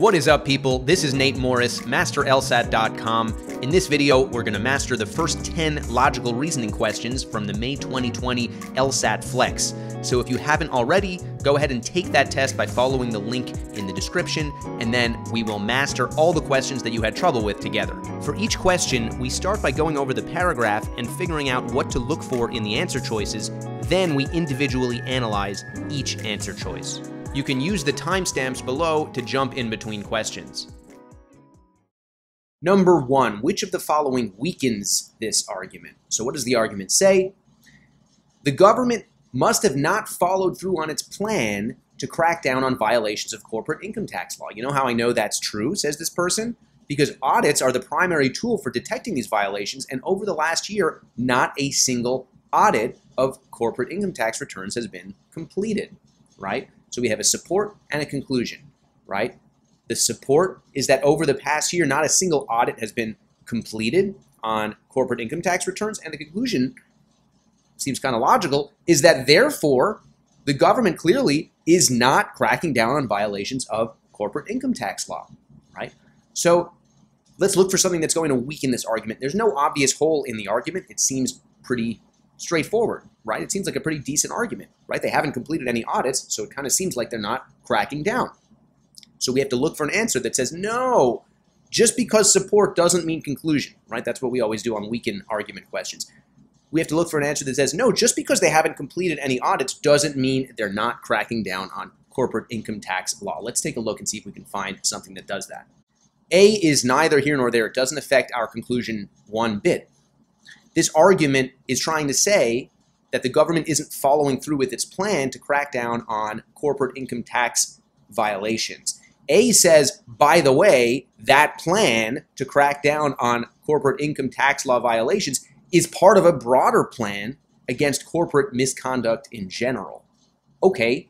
What is up people? This is Nate Morris, MasterLSAT.com. In this video, we're gonna master the first 10 logical reasoning questions from the May 2020 LSAT Flex. So if you haven't already, go ahead and take that test by following the link in the description, and then we will master all the questions that you had trouble with together. For each question, we start by going over the paragraph and figuring out what to look for in the answer choices, then we individually analyze each answer choice. You can use the timestamps below to jump in between questions. Number one, which of the following weakens this argument? So, what does the argument say? The government must have not followed through on its plan to crack down on violations of corporate income tax law. You know how I know that's true, says this person? Because audits are the primary tool for detecting these violations, and over the last year, not a single audit of corporate income tax returns has been completed, right? So we have a support and a conclusion, right? The support is that over the past year, not a single audit has been completed on corporate income tax returns. And the conclusion seems kind of logical is that therefore the government clearly is not cracking down on violations of corporate income tax law, right? So let's look for something that's going to weaken this argument. There's no obvious hole in the argument. It seems pretty straightforward right? It seems like a pretty decent argument, right? They haven't completed any audits, so it kind of seems like they're not cracking down. So we have to look for an answer that says, no, just because support doesn't mean conclusion, right? That's what we always do on weekend argument questions. We have to look for an answer that says, no, just because they haven't completed any audits doesn't mean they're not cracking down on corporate income tax law. Let's take a look and see if we can find something that does that. A is neither here nor there. It doesn't affect our conclusion one bit. This argument is trying to say that the government isn't following through with its plan to crack down on corporate income tax violations. A says, by the way, that plan to crack down on corporate income tax law violations is part of a broader plan against corporate misconduct in general. Okay,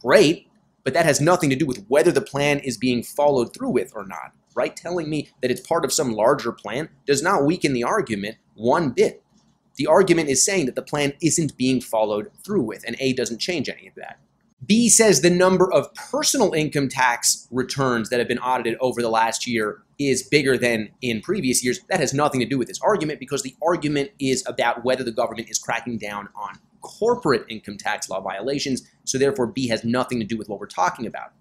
great, but that has nothing to do with whether the plan is being followed through with or not, right? Telling me that it's part of some larger plan does not weaken the argument one bit the argument is saying that the plan isn't being followed through with, and A doesn't change any of that. B says the number of personal income tax returns that have been audited over the last year is bigger than in previous years. That has nothing to do with this argument because the argument is about whether the government is cracking down on corporate income tax law violations. So, therefore, B has nothing to do with what we're talking about.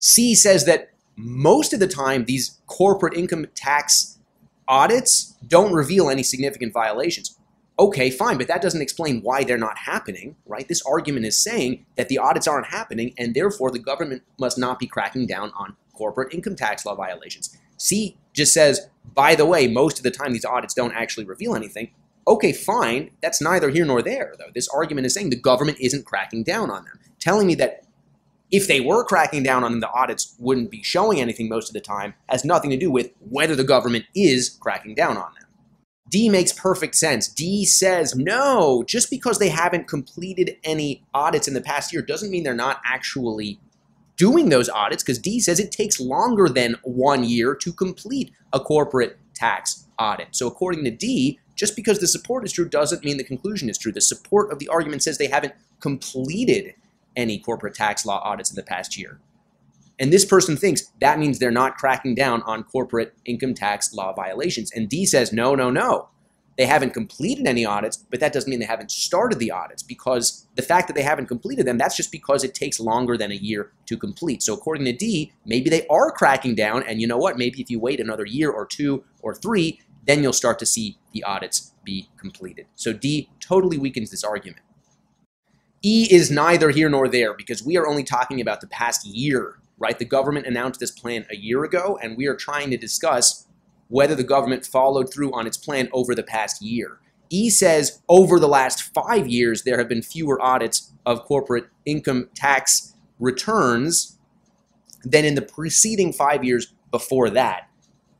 C says that most of the time, these corporate income tax audits don't reveal any significant violations. Okay, fine, but that doesn't explain why they're not happening, right? This argument is saying that the audits aren't happening and therefore the government must not be cracking down on corporate income tax law violations. C just says, by the way, most of the time these audits don't actually reveal anything. Okay, fine. That's neither here nor there, though. This argument is saying the government isn't cracking down on them, telling me that if they were cracking down on them, the audits wouldn't be showing anything most of the time has nothing to do with whether the government is cracking down on them. D makes perfect sense. D says, no, just because they haven't completed any audits in the past year doesn't mean they're not actually doing those audits because D says it takes longer than one year to complete a corporate tax audit. So according to D, just because the support is true doesn't mean the conclusion is true. The support of the argument says they haven't completed any corporate tax law audits in the past year. And this person thinks that means they're not cracking down on corporate income tax law violations. And D says, no, no, no. They haven't completed any audits, but that doesn't mean they haven't started the audits because the fact that they haven't completed them, that's just because it takes longer than a year to complete. So according to D, maybe they are cracking down. And you know what? Maybe if you wait another year or two or three, then you'll start to see the audits be completed. So D totally weakens this argument. E is neither here nor there because we are only talking about the past year right? The government announced this plan a year ago, and we are trying to discuss whether the government followed through on its plan over the past year. E says over the last five years, there have been fewer audits of corporate income tax returns than in the preceding five years before that.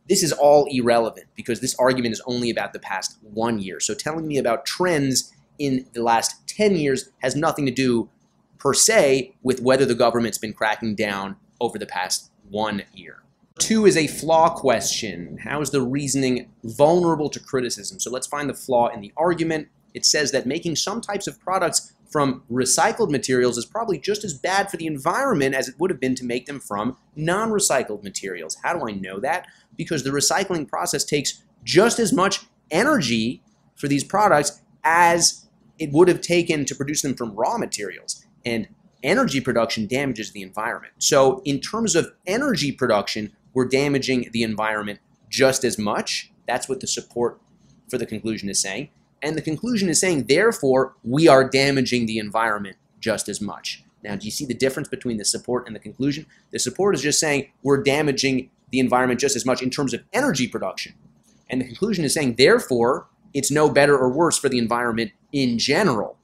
This is all irrelevant because this argument is only about the past one year. So telling me about trends in the last 10 years has nothing to do per se with whether the government's been cracking down over the past one year. Two is a flaw question. How is the reasoning vulnerable to criticism? So let's find the flaw in the argument. It says that making some types of products from recycled materials is probably just as bad for the environment as it would have been to make them from non recycled materials. How do I know that? Because the recycling process takes just as much energy for these products as it would have taken to produce them from raw materials. And energy production damages the environment. So, in terms of energy production, we're damaging the environment just as much. That's what the support for the conclusion is saying. And the conclusion is saying, therefore, we are damaging the environment just as much. Now, do you see the difference between the support and the conclusion? The support is just saying we're damaging the environment just as much in terms of energy production. And the conclusion is saying, therefore, it's no better or worse for the environment in general.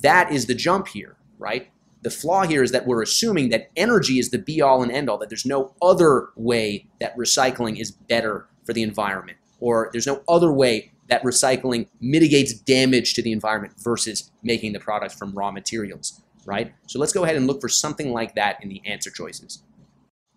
That is the jump here, right? the flaw here is that we're assuming that energy is the be all and end all, that there's no other way that recycling is better for the environment, or there's no other way that recycling mitigates damage to the environment versus making the products from raw materials, right? So let's go ahead and look for something like that in the answer choices.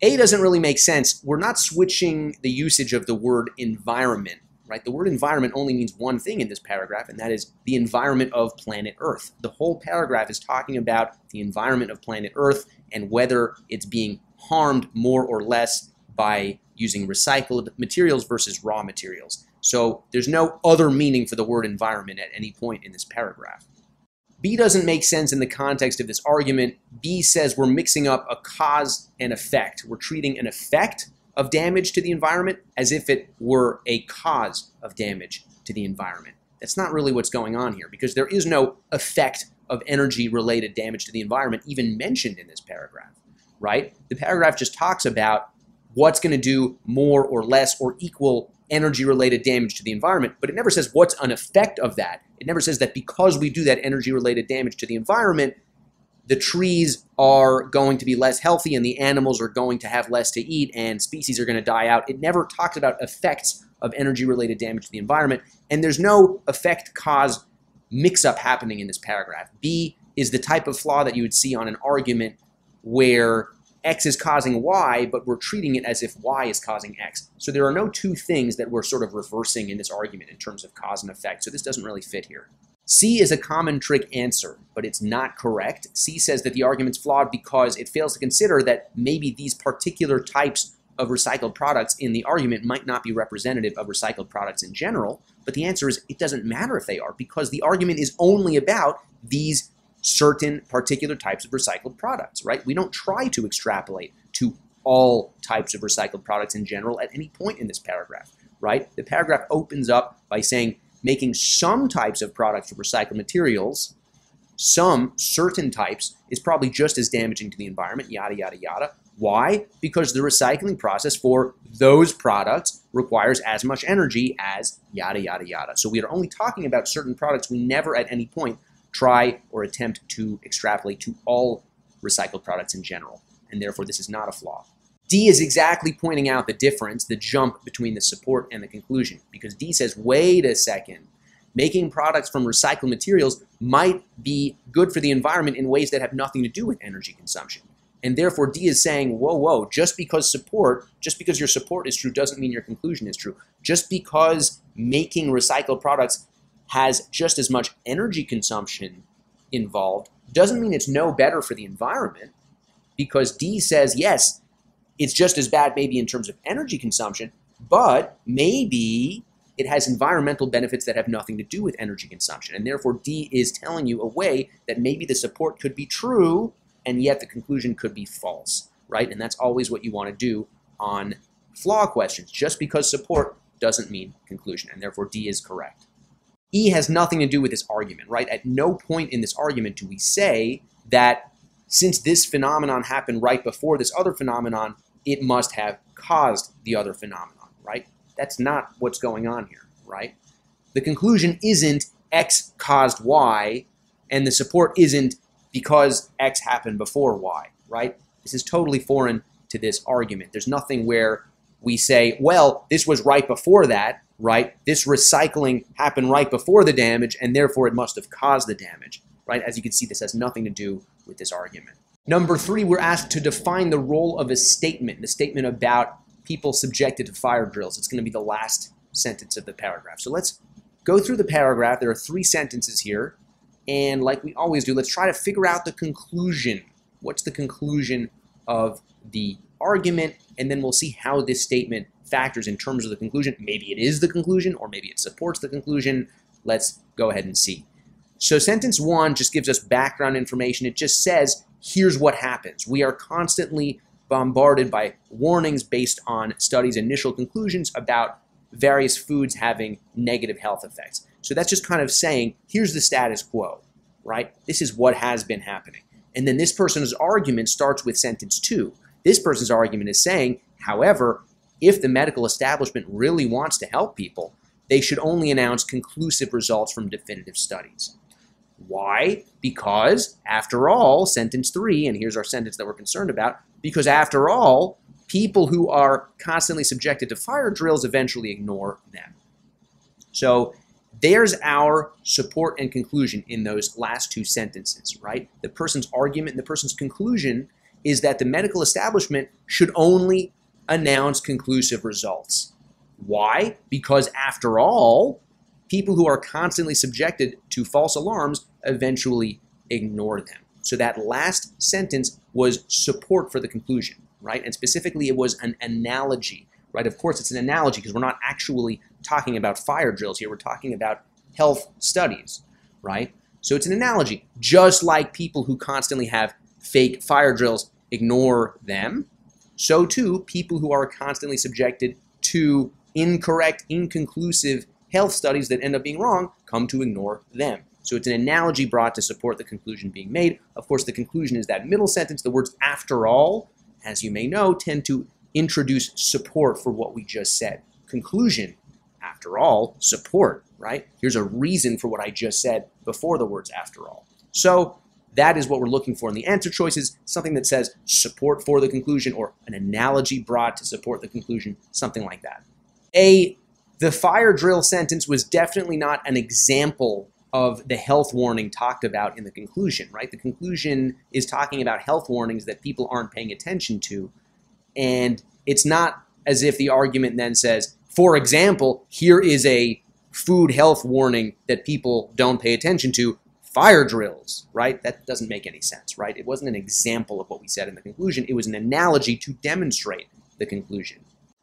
A doesn't really make sense. We're not switching the usage of the word environment right? The word environment only means one thing in this paragraph, and that is the environment of planet Earth. The whole paragraph is talking about the environment of planet Earth and whether it's being harmed more or less by using recycled materials versus raw materials. So there's no other meaning for the word environment at any point in this paragraph. B doesn't make sense in the context of this argument. B says we're mixing up a cause and effect. We're treating an effect of damage to the environment as if it were a cause of damage to the environment. That's not really what's going on here because there is no effect of energy related damage to the environment even mentioned in this paragraph, right? The paragraph just talks about what's going to do more or less or equal energy related damage to the environment, but it never says what's an effect of that. It never says that because we do that energy related damage to the environment, the trees are going to be less healthy and the animals are going to have less to eat and species are going to die out. It never talks about effects of energy related damage to the environment. And there's no effect cause mix up happening in this paragraph. B is the type of flaw that you would see on an argument where X is causing Y, but we're treating it as if Y is causing X. So there are no two things that we're sort of reversing in this argument in terms of cause and effect. So this doesn't really fit here. C is a common trick answer, but it's not correct. C says that the argument's flawed because it fails to consider that maybe these particular types of recycled products in the argument might not be representative of recycled products in general, but the answer is it doesn't matter if they are because the argument is only about these certain particular types of recycled products, right? We don't try to extrapolate to all types of recycled products in general at any point in this paragraph, right? The paragraph opens up by saying making some types of products from recycled materials, some certain types, is probably just as damaging to the environment, yada, yada, yada. Why? Because the recycling process for those products requires as much energy as yada, yada, yada. So we are only talking about certain products we never at any point try or attempt to extrapolate to all recycled products in general. And therefore, this is not a flaw. D is exactly pointing out the difference, the jump between the support and the conclusion, because D says, wait a second, making products from recycled materials might be good for the environment in ways that have nothing to do with energy consumption. And therefore, D is saying, whoa, whoa, just because support, just because your support is true doesn't mean your conclusion is true. Just because making recycled products has just as much energy consumption involved doesn't mean it's no better for the environment because D says, yes, it's just as bad maybe in terms of energy consumption, but maybe it has environmental benefits that have nothing to do with energy consumption. And therefore, D is telling you a way that maybe the support could be true and yet the conclusion could be false, right? And that's always what you want to do on flaw questions. Just because support doesn't mean conclusion, and therefore D is correct. E has nothing to do with this argument, right? At no point in this argument do we say that since this phenomenon happened right before this other phenomenon, it must have caused the other phenomenon, right? That's not what's going on here, right? The conclusion isn't X caused Y, and the support isn't because X happened before Y, right? This is totally foreign to this argument. There's nothing where we say, well, this was right before that, right? This recycling happened right before the damage, and therefore it must have caused the damage right? As you can see, this has nothing to do with this argument. Number three, we're asked to define the role of a statement, the statement about people subjected to fire drills. It's going to be the last sentence of the paragraph. So let's go through the paragraph. There are three sentences here. And like we always do, let's try to figure out the conclusion. What's the conclusion of the argument? And then we'll see how this statement factors in terms of the conclusion. Maybe it is the conclusion, or maybe it supports the conclusion. Let's go ahead and see. So sentence one just gives us background information. It just says, here's what happens. We are constantly bombarded by warnings based on studies' initial conclusions about various foods having negative health effects. So that's just kind of saying, here's the status quo, right? This is what has been happening. And then this person's argument starts with sentence two. This person's argument is saying, however, if the medical establishment really wants to help people, they should only announce conclusive results from definitive studies. Why? Because, after all, sentence three, and here's our sentence that we're concerned about, because after all, people who are constantly subjected to fire drills eventually ignore them. So there's our support and conclusion in those last two sentences, right? The person's argument and the person's conclusion is that the medical establishment should only announce conclusive results. Why? Because after all, people who are constantly subjected to false alarms eventually ignore them. So that last sentence was support for the conclusion, right? And specifically, it was an analogy, right? Of course, it's an analogy because we're not actually talking about fire drills here. We're talking about health studies, right? So it's an analogy, just like people who constantly have fake fire drills ignore them. So too, people who are constantly subjected to incorrect, inconclusive health studies that end up being wrong come to ignore them. So it's an analogy brought to support the conclusion being made. Of course, the conclusion is that middle sentence, the words after all, as you may know, tend to introduce support for what we just said. Conclusion, after all, support, right? Here's a reason for what I just said before the words after all. So that is what we're looking for in the answer choices, something that says support for the conclusion or an analogy brought to support the conclusion, something like that. A the fire drill sentence was definitely not an example of the health warning talked about in the conclusion, right? The conclusion is talking about health warnings that people aren't paying attention to. And it's not as if the argument then says, for example, here is a food health warning that people don't pay attention to fire drills, right? That doesn't make any sense, right? It wasn't an example of what we said in the conclusion, it was an analogy to demonstrate the conclusion.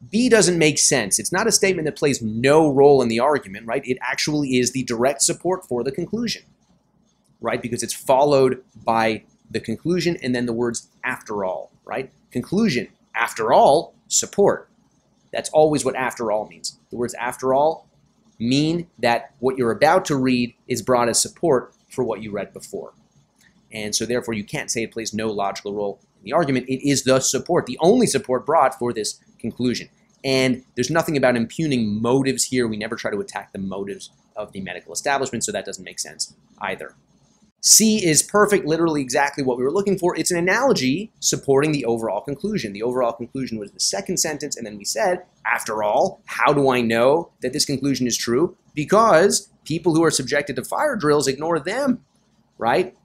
B doesn't make sense. It's not a statement that plays no role in the argument, right? It actually is the direct support for the conclusion, right? Because it's followed by the conclusion and then the words after all, right? Conclusion, after all, support. That's always what after all means. The words after all mean that what you're about to read is brought as support for what you read before. And so therefore you can't say it plays no logical role in the argument. It is the support, the only support brought for this conclusion. And there's nothing about impugning motives here. We never try to attack the motives of the medical establishment, so that doesn't make sense either. C is perfect, literally exactly what we were looking for. It's an analogy supporting the overall conclusion. The overall conclusion was the second sentence, and then we said, after all, how do I know that this conclusion is true? Because people who are subjected to fire drills ignore them, right?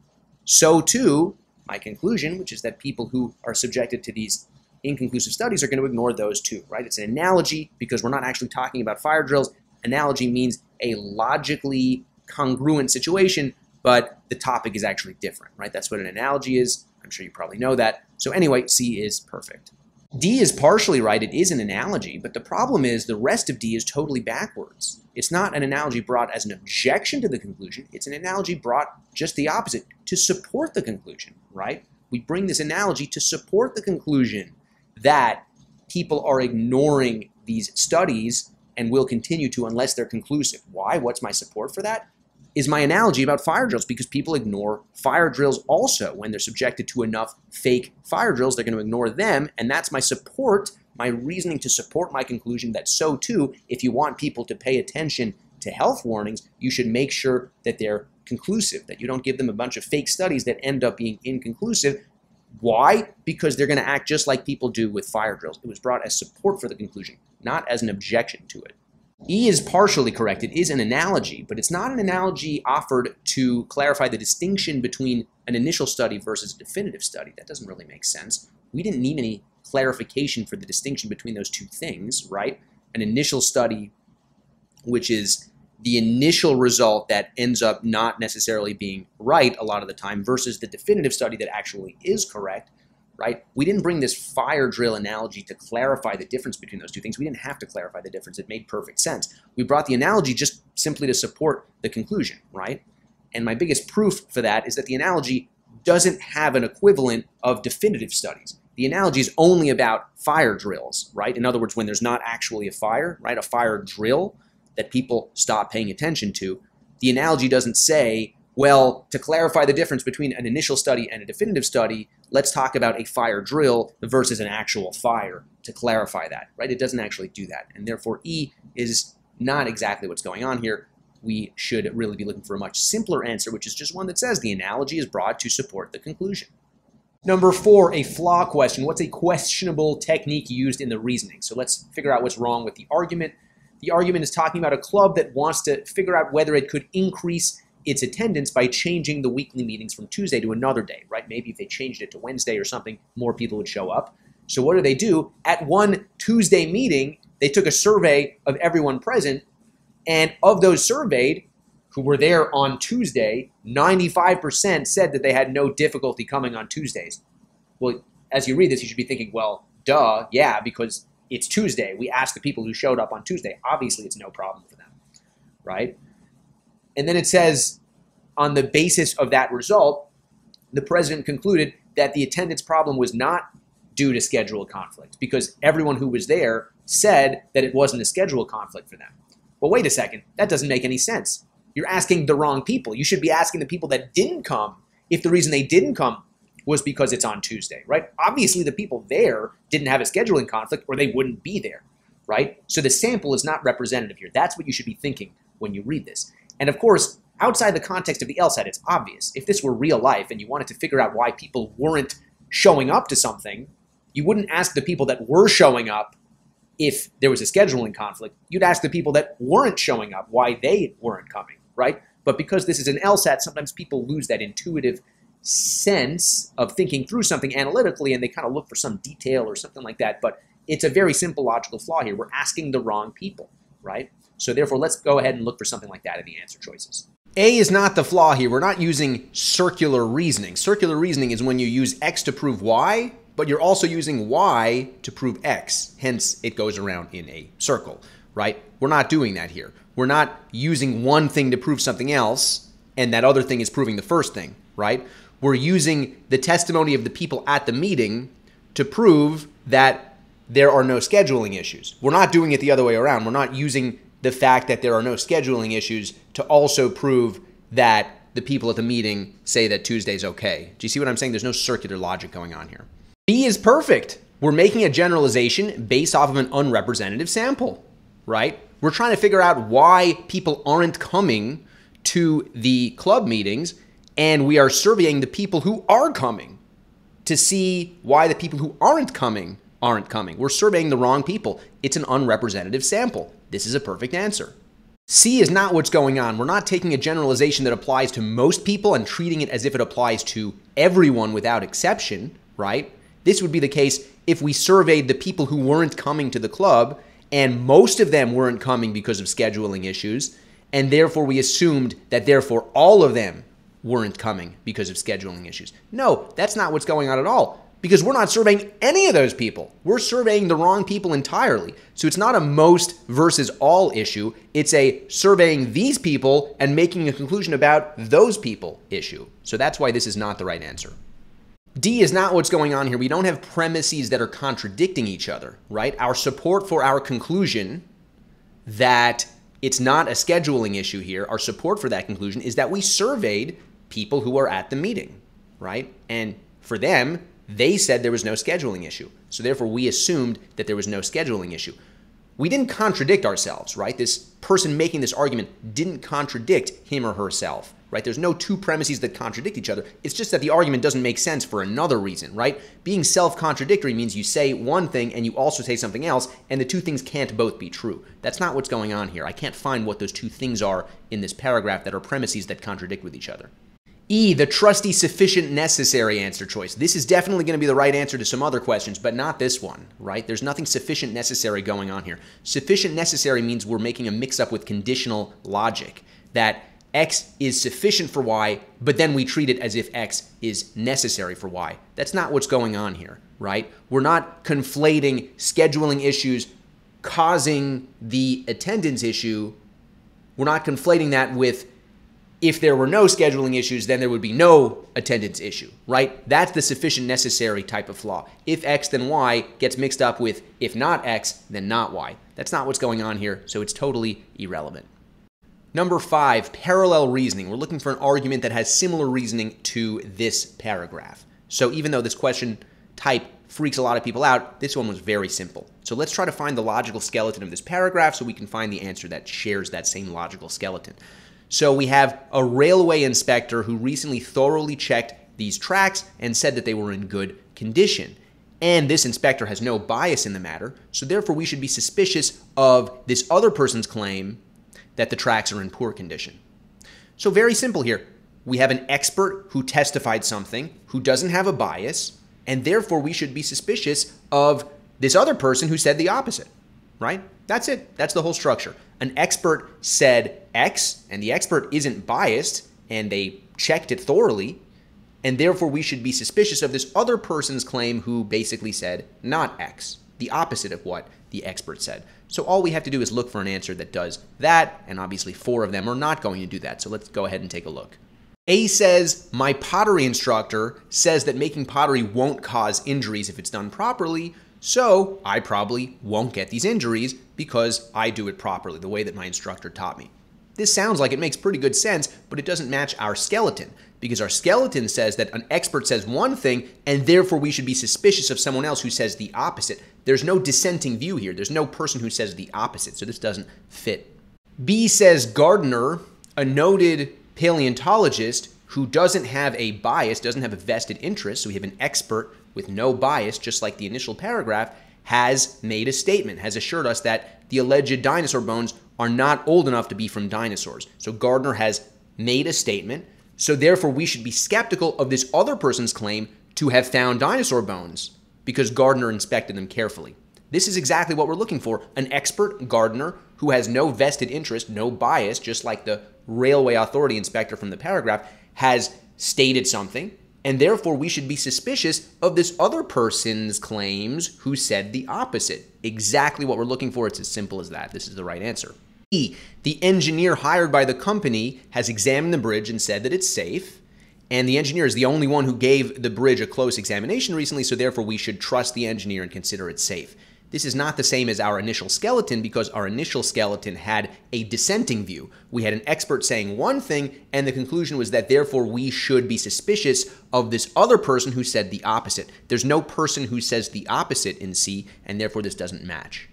So too, my conclusion, which is that people who are subjected to these inconclusive studies are going to ignore those too, right? It's an analogy because we're not actually talking about fire drills. Analogy means a logically congruent situation, but the topic is actually different, right? That's what an analogy is. I'm sure you probably know that. So anyway, C is perfect. D is partially right. It is an analogy, but the problem is the rest of D is totally backwards. It's not an analogy brought as an objection to the conclusion. It's an analogy brought just the opposite to support the conclusion, right? We bring this analogy to support the conclusion that people are ignoring these studies and will continue to unless they're conclusive. Why? What's my support for that? Is my analogy about fire drills because people ignore fire drills also when they're subjected to enough fake fire drills, they're going to ignore them. And that's my support, my reasoning to support my conclusion that so too, if you want people to pay attention to health warnings, you should make sure that they're conclusive, that you don't give them a bunch of fake studies that end up being inconclusive why? Because they're going to act just like people do with fire drills. It was brought as support for the conclusion, not as an objection to it. E is partially correct. It is an analogy, but it's not an analogy offered to clarify the distinction between an initial study versus a definitive study. That doesn't really make sense. We didn't need any clarification for the distinction between those two things, right? An initial study, which is the initial result that ends up not necessarily being right a lot of the time versus the definitive study that actually is correct right we didn't bring this fire drill analogy to clarify the difference between those two things we didn't have to clarify the difference it made perfect sense we brought the analogy just simply to support the conclusion right and my biggest proof for that is that the analogy doesn't have an equivalent of definitive studies the analogy is only about fire drills right in other words when there's not actually a fire right a fire drill that people stop paying attention to. The analogy doesn't say, well, to clarify the difference between an initial study and a definitive study, let's talk about a fire drill versus an actual fire to clarify that, right? It doesn't actually do that. And therefore, E is not exactly what's going on here. We should really be looking for a much simpler answer, which is just one that says the analogy is brought to support the conclusion. Number four, a flaw question. What's a questionable technique used in the reasoning? So let's figure out what's wrong with the argument. The argument is talking about a club that wants to figure out whether it could increase its attendance by changing the weekly meetings from Tuesday to another day, right? Maybe if they changed it to Wednesday or something, more people would show up. So what do they do? At one Tuesday meeting, they took a survey of everyone present, and of those surveyed who were there on Tuesday, 95% said that they had no difficulty coming on Tuesdays. Well, as you read this, you should be thinking, well, duh, yeah, because it's Tuesday. We asked the people who showed up on Tuesday. Obviously, it's no problem for them, right? And then it says, on the basis of that result, the president concluded that the attendance problem was not due to schedule conflict because everyone who was there said that it wasn't a schedule conflict for them. Well, wait a second. That doesn't make any sense. You're asking the wrong people. You should be asking the people that didn't come if the reason they didn't come was because it's on Tuesday, right? Obviously, the people there didn't have a scheduling conflict or they wouldn't be there, right? So the sample is not representative here. That's what you should be thinking when you read this. And of course, outside the context of the LSAT, it's obvious. If this were real life and you wanted to figure out why people weren't showing up to something, you wouldn't ask the people that were showing up if there was a scheduling conflict. You'd ask the people that weren't showing up why they weren't coming, right? But because this is an LSAT, sometimes people lose that intuitive sense of thinking through something analytically and they kind of look for some detail or something like that. But it's a very simple logical flaw here. We're asking the wrong people, right? So therefore, let's go ahead and look for something like that in the answer choices. A is not the flaw here. We're not using circular reasoning. Circular reasoning is when you use X to prove Y, but you're also using Y to prove X. Hence, it goes around in a circle, right? We're not doing that here. We're not using one thing to prove something else, and that other thing is proving the first thing, right? were using the testimony of the people at the meeting to prove that there are no scheduling issues. We're not doing it the other way around. We're not using the fact that there are no scheduling issues to also prove that the people at the meeting say that Tuesday's okay. Do you see what I'm saying? There's no circular logic going on here. B is perfect. We're making a generalization based off of an unrepresentative sample, right? We're trying to figure out why people aren't coming to the club meetings and we are surveying the people who are coming to see why the people who aren't coming aren't coming. We're surveying the wrong people. It's an unrepresentative sample. This is a perfect answer. C is not what's going on. We're not taking a generalization that applies to most people and treating it as if it applies to everyone without exception, right? This would be the case if we surveyed the people who weren't coming to the club and most of them weren't coming because of scheduling issues, and therefore we assumed that therefore all of them weren't coming because of scheduling issues. No, that's not what's going on at all because we're not surveying any of those people. We're surveying the wrong people entirely. So it's not a most versus all issue. It's a surveying these people and making a conclusion about those people issue. So that's why this is not the right answer. D is not what's going on here. We don't have premises that are contradicting each other, right? Our support for our conclusion that it's not a scheduling issue here, our support for that conclusion is that we surveyed people who are at the meeting, right? And for them, they said there was no scheduling issue. So therefore, we assumed that there was no scheduling issue. We didn't contradict ourselves, right? This person making this argument didn't contradict him or herself, right? There's no two premises that contradict each other. It's just that the argument doesn't make sense for another reason, right? Being self contradictory means you say one thing and you also say something else, and the two things can't both be true. That's not what's going on here. I can't find what those two things are in this paragraph that are premises that contradict with each other. E, the trusty, sufficient, necessary answer choice. This is definitely going to be the right answer to some other questions, but not this one, right? There's nothing sufficient, necessary going on here. Sufficient, necessary means we're making a mix up with conditional logic that X is sufficient for Y, but then we treat it as if X is necessary for Y. That's not what's going on here, right? We're not conflating scheduling issues causing the attendance issue. We're not conflating that with if there were no scheduling issues, then there would be no attendance issue, right? That's the sufficient necessary type of flaw. If X, then Y gets mixed up with if not X, then not Y. That's not what's going on here, so it's totally irrelevant. Number five, parallel reasoning. We're looking for an argument that has similar reasoning to this paragraph. So even though this question type freaks a lot of people out, this one was very simple. So let's try to find the logical skeleton of this paragraph so we can find the answer that shares that same logical skeleton. So we have a railway inspector who recently thoroughly checked these tracks and said that they were in good condition. And this inspector has no bias in the matter, so therefore we should be suspicious of this other person's claim that the tracks are in poor condition. So, very simple here. We have an expert who testified something who doesn't have a bias, and therefore we should be suspicious of this other person who said the opposite, right? That's it. That's the whole structure an expert said X, and the expert isn't biased, and they checked it thoroughly, and therefore we should be suspicious of this other person's claim who basically said not X, the opposite of what the expert said. So all we have to do is look for an answer that does that, and obviously four of them are not going to do that. So let's go ahead and take a look. A says, My pottery instructor says that making pottery won't cause injuries if it's done properly, so I probably won't get these injuries because I do it properly, the way that my instructor taught me. This sounds like it makes pretty good sense, but it doesn't match our skeleton because our skeleton says that an expert says one thing and therefore we should be suspicious of someone else who says the opposite. There's no dissenting view here. There's no person who says the opposite, so this doesn't fit. B says Gardner, a noted paleontologist who doesn't have a bias, doesn't have a vested interest, so we have an expert with no bias, just like the initial paragraph, has made a statement, has assured us that the alleged dinosaur bones are not old enough to be from dinosaurs. So Gardner has made a statement. So therefore, we should be skeptical of this other person's claim to have found dinosaur bones because Gardner inspected them carefully. This is exactly what we're looking for an expert gardener who has no vested interest, no bias, just like the railway authority inspector from the paragraph has stated something and therefore we should be suspicious of this other person's claims who said the opposite. Exactly what we're looking for. It's as simple as that. This is the right answer. E, the engineer hired by the company has examined the bridge and said that it's safe. And the engineer is the only one who gave the bridge a close examination recently, so therefore we should trust the engineer and consider it safe. This is not the same as our initial skeleton because our initial skeleton had a dissenting view. We had an expert saying one thing, and the conclusion was that therefore we should be suspicious of this other person who said the opposite. There's no person who says the opposite in C, and therefore this doesn't match.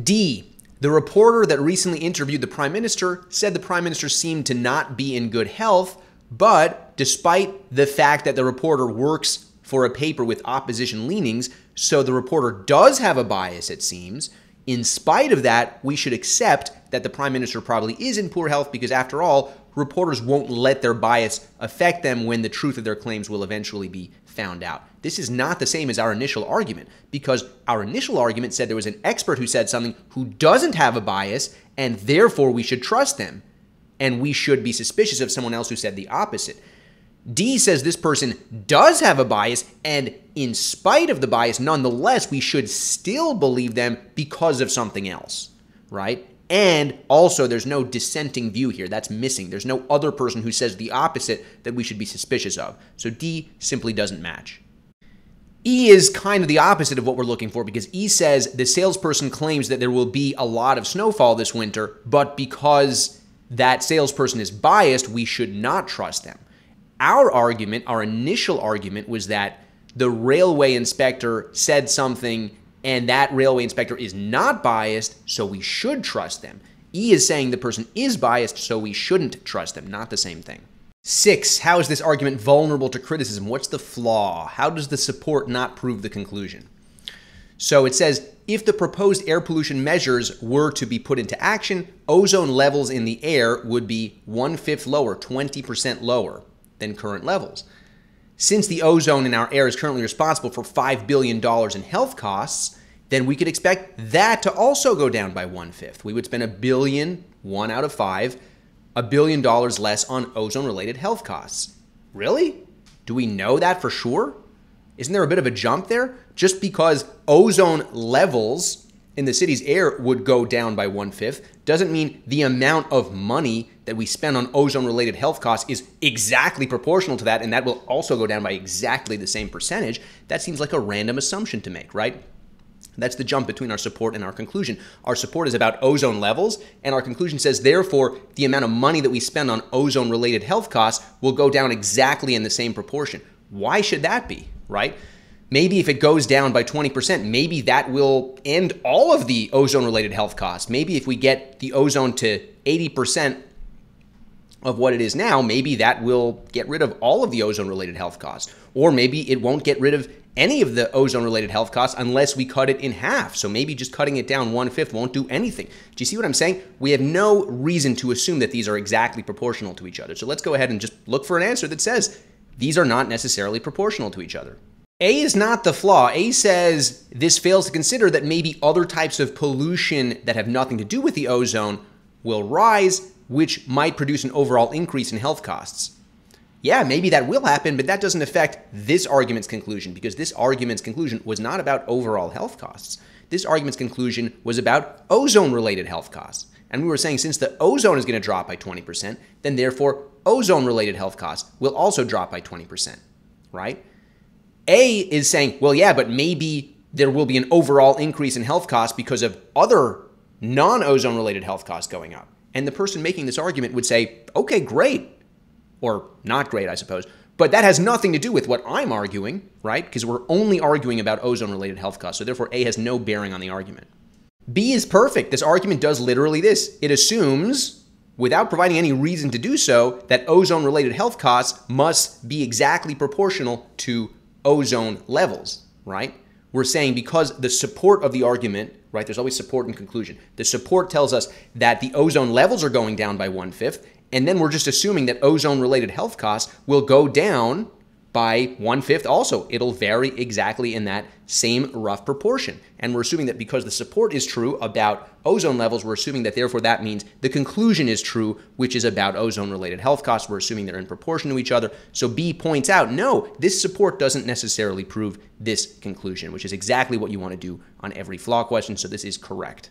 D. The reporter that recently interviewed the prime minister said the prime minister seemed to not be in good health, but despite the fact that the reporter works for a paper with opposition leanings, so the reporter does have a bias, it seems. In spite of that, we should accept that the prime minister probably is in poor health because, after all, reporters won't let their bias affect them when the truth of their claims will eventually be found out. This is not the same as our initial argument because our initial argument said there was an expert who said something who doesn't have a bias and therefore we should trust them and we should be suspicious of someone else who said the opposite. D says this person does have a bias, and in spite of the bias, nonetheless, we should still believe them because of something else, right? And also, there's no dissenting view here. That's missing. There's no other person who says the opposite that we should be suspicious of. So D simply doesn't match. E is kind of the opposite of what we're looking for because E says the salesperson claims that there will be a lot of snowfall this winter, but because that salesperson is biased, we should not trust them. Our argument, our initial argument, was that the railway inspector said something and that railway inspector is not biased, so we should trust them. E is saying the person is biased, so we shouldn't trust them. Not the same thing. Six, how is this argument vulnerable to criticism? What's the flaw? How does the support not prove the conclusion? So it says if the proposed air pollution measures were to be put into action, ozone levels in the air would be one fifth lower, 20% lower than current levels. Since the ozone in our air is currently responsible for $5 billion in health costs, then we could expect that to also go down by one fifth. We would spend a billion, one out of five, a billion dollars less on ozone related health costs. Really? Do we know that for sure? Isn't there a bit of a jump there? Just because ozone levels in the city's air would go down by one fifth doesn't mean the amount of money that we spend on ozone related health costs is exactly proportional to that, and that will also go down by exactly the same percentage, that seems like a random assumption to make, right? That's the jump between our support and our conclusion. Our support is about ozone levels, and our conclusion says, therefore, the amount of money that we spend on ozone related health costs will go down exactly in the same proportion. Why should that be, right? Maybe if it goes down by 20%, maybe that will end all of the ozone related health costs. Maybe if we get the ozone to 80% of what it is now, maybe that will get rid of all of the ozone related health costs. Or maybe it won't get rid of any of the ozone related health costs unless we cut it in half. So maybe just cutting it down one fifth won't do anything. Do you see what I'm saying? We have no reason to assume that these are exactly proportional to each other. So let's go ahead and just look for an answer that says these are not necessarily proportional to each other. A is not the flaw. A says this fails to consider that maybe other types of pollution that have nothing to do with the ozone will rise which might produce an overall increase in health costs. Yeah, maybe that will happen, but that doesn't affect this argument's conclusion because this argument's conclusion was not about overall health costs. This argument's conclusion was about ozone related health costs. And we were saying since the ozone is going to drop by 20%, then therefore ozone related health costs will also drop by 20%, right? A is saying, well, yeah, but maybe there will be an overall increase in health costs because of other non ozone related health costs going up. And the person making this argument would say, okay, great, or not great, I suppose. But that has nothing to do with what I'm arguing, right? Because we're only arguing about ozone related health costs. So therefore, A has no bearing on the argument. B is perfect. This argument does literally this it assumes, without providing any reason to do so, that ozone related health costs must be exactly proportional to ozone levels, right? we're saying because the support of the argument, right, there's always support and conclusion. The support tells us that the ozone levels are going down by one fifth, and then we're just assuming that ozone related health costs will go down by one fifth also. It'll vary exactly in that same rough proportion. And we're assuming that because the support is true about ozone levels, we're assuming that therefore that means the conclusion is true, which is about ozone related health costs. We're assuming they're in proportion to each other. So B points out no, this support doesn't necessarily prove this conclusion, which is exactly what you want to do on every flaw question. So this is correct.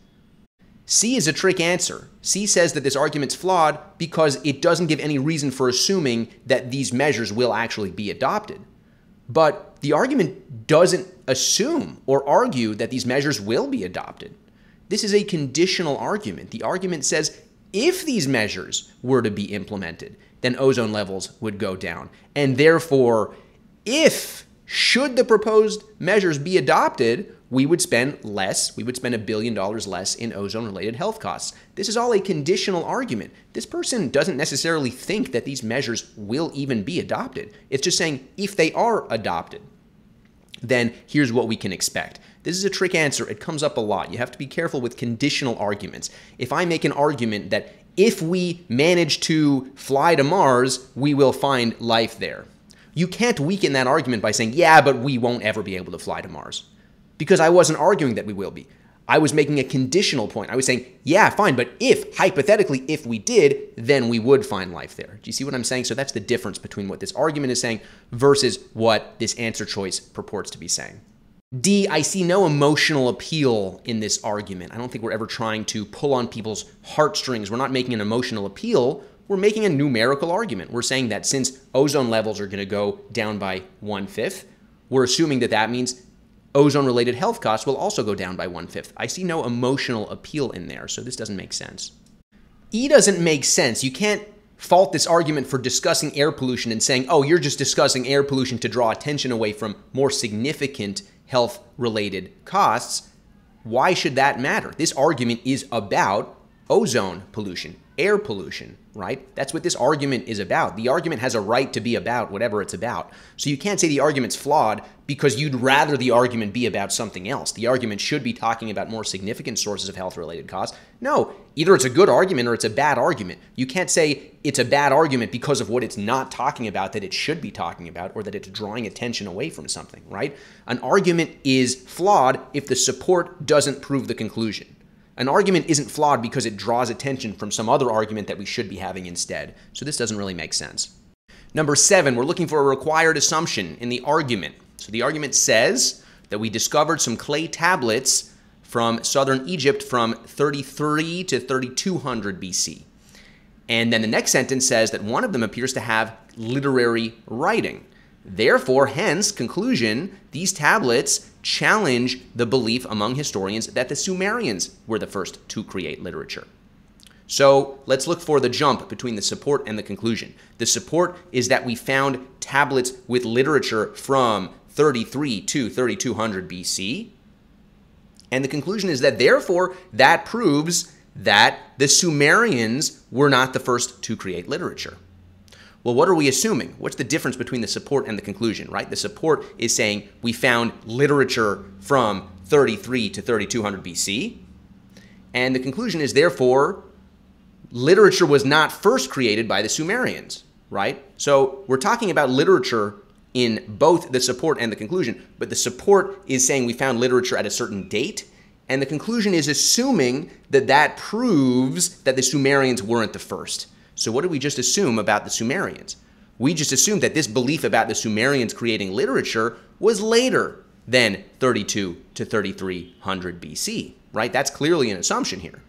C is a trick answer. C says that this argument's flawed because it doesn't give any reason for assuming that these measures will actually be adopted. But the argument doesn't assume or argue that these measures will be adopted. This is a conditional argument. The argument says if these measures were to be implemented, then ozone levels would go down. And therefore, if should the proposed measures be adopted, we would spend less, we would spend a billion dollars less in ozone related health costs. This is all a conditional argument. This person doesn't necessarily think that these measures will even be adopted. It's just saying if they are adopted, then here's what we can expect. This is a trick answer. It comes up a lot. You have to be careful with conditional arguments. If I make an argument that if we manage to fly to Mars, we will find life there, you can't weaken that argument by saying, yeah, but we won't ever be able to fly to Mars because I wasn't arguing that we will be. I was making a conditional point. I was saying, yeah, fine, but if, hypothetically, if we did, then we would find life there. Do you see what I'm saying? So that's the difference between what this argument is saying versus what this answer choice purports to be saying. D, I see no emotional appeal in this argument. I don't think we're ever trying to pull on people's heartstrings. We're not making an emotional appeal. We're making a numerical argument. We're saying that since ozone levels are going to go down by one fifth, we're assuming that that means ozone related health costs will also go down by one fifth. I see no emotional appeal in there, so this doesn't make sense. E doesn't make sense. You can't fault this argument for discussing air pollution and saying, oh, you're just discussing air pollution to draw attention away from more significant health related costs. Why should that matter? This argument is about ozone pollution, air pollution, right? That's what this argument is about. The argument has a right to be about whatever it's about. So you can't say the argument's flawed because you'd rather the argument be about something else. The argument should be talking about more significant sources of health related costs. No, either it's a good argument or it's a bad argument. You can't say it's a bad argument because of what it's not talking about that it should be talking about or that it's drawing attention away from something, right? An argument is flawed if the support doesn't prove the conclusion. An argument isn't flawed because it draws attention from some other argument that we should be having instead, so this doesn't really make sense. Number seven, we're looking for a required assumption in the argument. So the argument says that we discovered some clay tablets from southern Egypt from 33 to 3200 BC. And then the next sentence says that one of them appears to have literary writing. Therefore, hence, conclusion, these tablets challenge the belief among historians that the Sumerians were the first to create literature. So let's look for the jump between the support and the conclusion. The support is that we found tablets with literature from 33 to 3200 BC. And the conclusion is that, therefore, that proves that the Sumerians were not the first to create literature. Well, what are we assuming? What's the difference between the support and the conclusion, right? The support is saying we found literature from 33 to 3200 BC. And the conclusion is therefore literature was not first created by the Sumerians, right? So we're talking about literature in both the support and the conclusion, but the support is saying we found literature at a certain date, and the conclusion is assuming that that proves that the Sumerians weren't the first. So what did we just assume about the Sumerians? We just assumed that this belief about the Sumerians creating literature was later than 32 to 3300 BC, right? That's clearly an assumption here.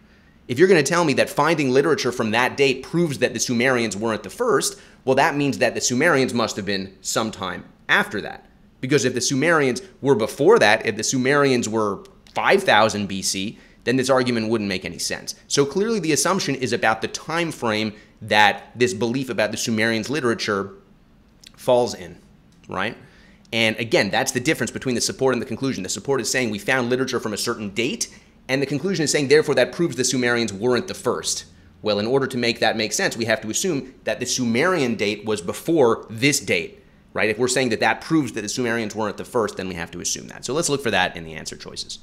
If you're going to tell me that finding literature from that date proves that the Sumerians weren't the first, well, that means that the Sumerians must have been sometime after that. Because if the Sumerians were before that, if the Sumerians were 5000 BC, then this argument wouldn't make any sense. So clearly the assumption is about the time frame that this belief about the Sumerians' literature falls in, right? And again, that's the difference between the support and the conclusion. The support is saying we found literature from a certain date, and the conclusion is saying, therefore, that proves the Sumerians weren't the first. Well, in order to make that make sense, we have to assume that the Sumerian date was before this date, right? If we're saying that that proves that the Sumerians weren't the first, then we have to assume that. So let's look for that in the answer choices.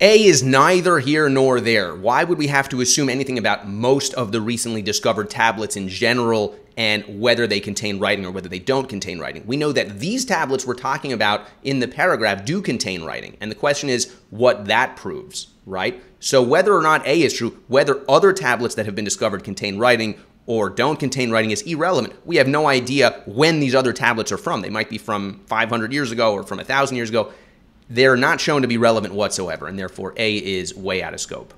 A is neither here nor there. Why would we have to assume anything about most of the recently discovered tablets in general and whether they contain writing or whether they don't contain writing? We know that these tablets we're talking about in the paragraph do contain writing. And the question is what that proves, right? So whether or not A is true, whether other tablets that have been discovered contain writing or don't contain writing is irrelevant. We have no idea when these other tablets are from. They might be from 500 years ago or from 1,000 years ago they're not shown to be relevant whatsoever, and therefore A is way out of scope.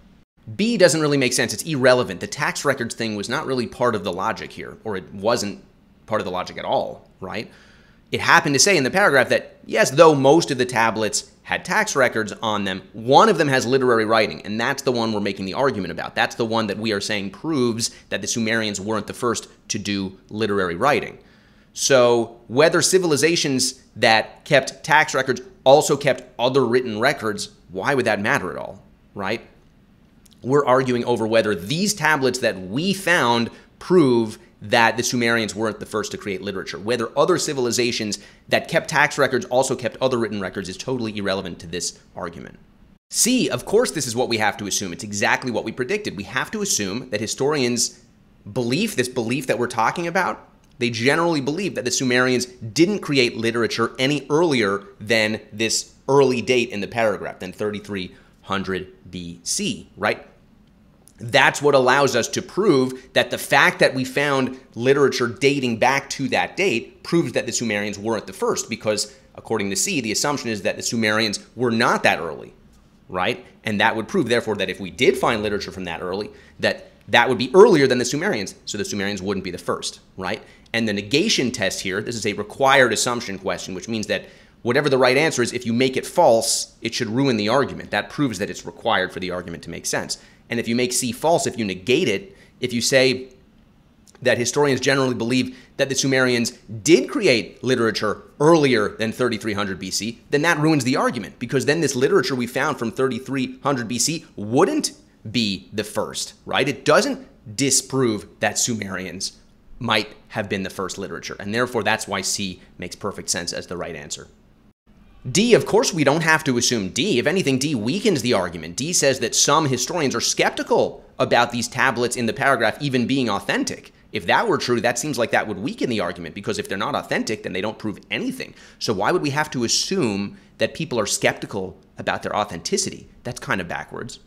B doesn't really make sense. It's irrelevant. The tax records thing was not really part of the logic here, or it wasn't part of the logic at all, right? It happened to say in the paragraph that, yes, though most of the tablets had tax records on them, one of them has literary writing, and that's the one we're making the argument about. That's the one that we are saying proves that the Sumerians weren't the first to do literary writing. So whether civilizations that kept tax records also kept other written records, why would that matter at all, right? We're arguing over whether these tablets that we found prove that the Sumerians weren't the first to create literature. Whether other civilizations that kept tax records also kept other written records is totally irrelevant to this argument. C, of course, this is what we have to assume. It's exactly what we predicted. We have to assume that historians' belief, this belief that we're talking about, they generally believe that the Sumerians didn't create literature any earlier than this early date in the paragraph, than 3300 BC, right? That's what allows us to prove that the fact that we found literature dating back to that date proves that the Sumerians weren't the first, because according to C, the assumption is that the Sumerians were not that early, right? And that would prove, therefore, that if we did find literature from that early, that that would be earlier than the Sumerians, so the Sumerians wouldn't be the first, right? And the negation test here, this is a required assumption question, which means that whatever the right answer is, if you make it false, it should ruin the argument. That proves that it's required for the argument to make sense. And if you make C false, if you negate it, if you say that historians generally believe that the Sumerians did create literature earlier than 3300 BC, then that ruins the argument because then this literature we found from 3300 BC wouldn't be the first, right? It doesn't disprove that Sumerians might have been the first literature, and therefore that's why C makes perfect sense as the right answer. D, of course, we don't have to assume D. If anything, D weakens the argument. D says that some historians are skeptical about these tablets in the paragraph even being authentic. If that were true, that seems like that would weaken the argument because if they're not authentic, then they don't prove anything. So why would we have to assume that people are skeptical about their authenticity? That's kind of backwards.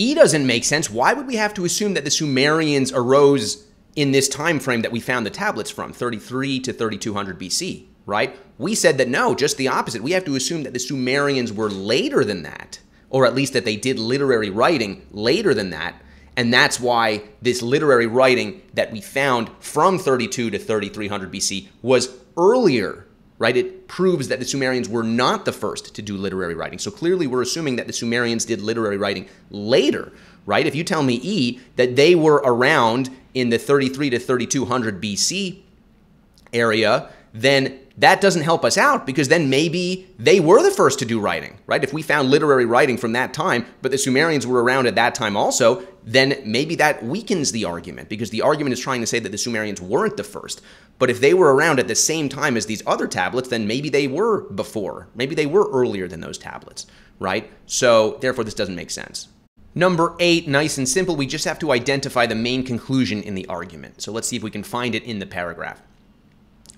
E doesn't make sense. Why would we have to assume that the Sumerians arose in this time frame that we found the tablets from, 33 to 3200 BC, right? We said that no, just the opposite. We have to assume that the Sumerians were later than that, or at least that they did literary writing later than that. And that's why this literary writing that we found from 32 to 3300 BC was earlier right? It proves that the Sumerians were not the first to do literary writing. So clearly we're assuming that the Sumerians did literary writing later, right? If you tell me E that they were around in the 33 to 3200 BC area, then that doesn't help us out because then maybe they were the first to do writing, right? If we found literary writing from that time, but the Sumerians were around at that time also, then maybe that weakens the argument because the argument is trying to say that the Sumerians weren't the first. But if they were around at the same time as these other tablets, then maybe they were before. Maybe they were earlier than those tablets, right? So therefore, this doesn't make sense. Number eight, nice and simple, we just have to identify the main conclusion in the argument. So let's see if we can find it in the paragraph.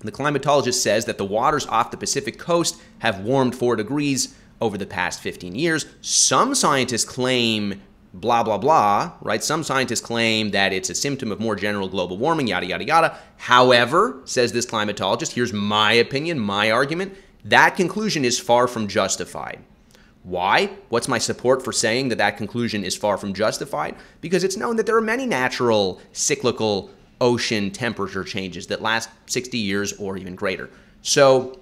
The climatologist says that the waters off the Pacific coast have warmed 4 degrees over the past 15 years. Some scientists claim blah, blah, blah, right? Some scientists claim that it's a symptom of more general global warming, yada, yada, yada. However, says this climatologist, here's my opinion, my argument, that conclusion is far from justified. Why? What's my support for saying that that conclusion is far from justified? Because it's known that there are many natural cyclical ocean temperature changes that last 60 years or even greater. So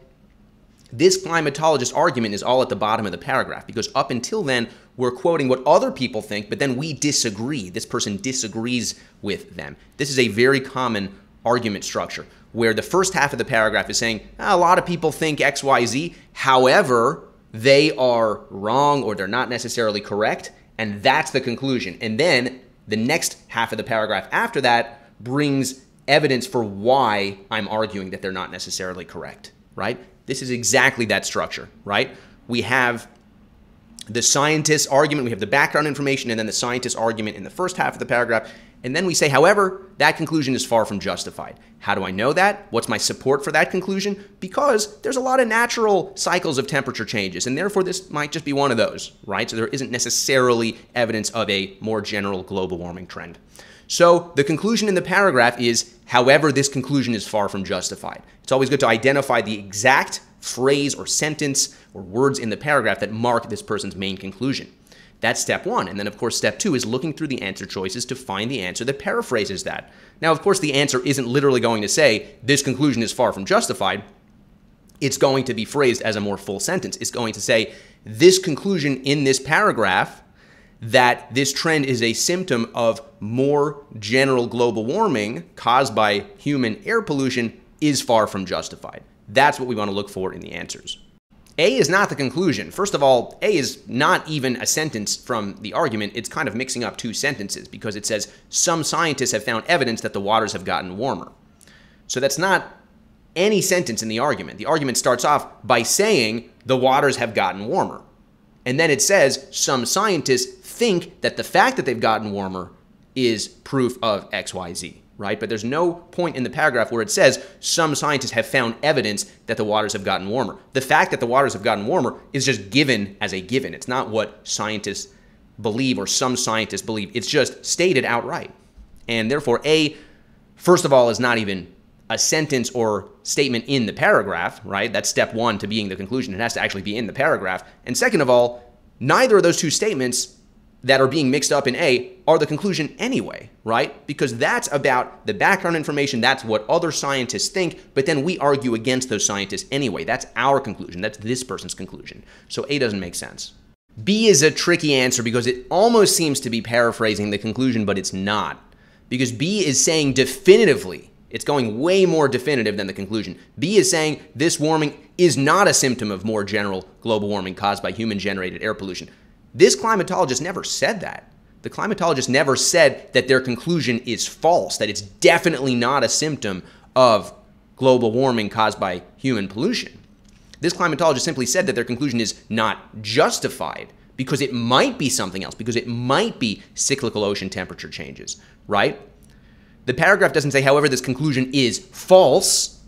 this climatologist argument is all at the bottom of the paragraph because up until then, we're quoting what other people think, but then we disagree. This person disagrees with them. This is a very common argument structure where the first half of the paragraph is saying, ah, a lot of people think XYZ, however, they are wrong or they're not necessarily correct. And that's the conclusion. And then the next half of the paragraph after that brings evidence for why I'm arguing that they're not necessarily correct, right? This is exactly that structure, right? We have the scientist argument, we have the background information, and then the scientist argument in the first half of the paragraph. And then we say, however, that conclusion is far from justified. How do I know that? What's my support for that conclusion? Because there's a lot of natural cycles of temperature changes, and therefore this might just be one of those, right? So there isn't necessarily evidence of a more general global warming trend. So the conclusion in the paragraph is, however, this conclusion is far from justified. It's always good to identify the exact phrase or sentence or words in the paragraph that mark this person's main conclusion. That's step one. And then, of course, step two is looking through the answer choices to find the answer that paraphrases that. Now, of course, the answer isn't literally going to say, this conclusion is far from justified. It's going to be phrased as a more full sentence. It's going to say, this conclusion in this paragraph that this trend is a symptom of more general global warming caused by human air pollution is far from justified. That's what we want to look for in the answers. A is not the conclusion. First of all, A is not even a sentence from the argument. It's kind of mixing up two sentences because it says some scientists have found evidence that the waters have gotten warmer. So that's not any sentence in the argument. The argument starts off by saying the waters have gotten warmer. And then it says some scientists think that the fact that they've gotten warmer is proof of XYZ, right? But there's no point in the paragraph where it says some scientists have found evidence that the waters have gotten warmer. The fact that the waters have gotten warmer is just given as a given. It's not what scientists believe or some scientists believe. It's just stated outright. And therefore, A, first of all, is not even a sentence or statement in the paragraph, right? That's step one to being the conclusion. It has to actually be in the paragraph. And second of all, neither of those two statements that are being mixed up in A are the conclusion anyway, right? Because that's about the background information. That's what other scientists think, but then we argue against those scientists anyway. That's our conclusion. That's this person's conclusion. So A doesn't make sense. B is a tricky answer because it almost seems to be paraphrasing the conclusion, but it's not. Because B is saying definitively, it's going way more definitive than the conclusion. B is saying this warming is not a symptom of more general global warming caused by human generated air pollution. This climatologist never said that. The climatologist never said that their conclusion is false, that it's definitely not a symptom of global warming caused by human pollution. This climatologist simply said that their conclusion is not justified because it might be something else, because it might be cyclical ocean temperature changes, right? The paragraph doesn't say, however, this conclusion is false.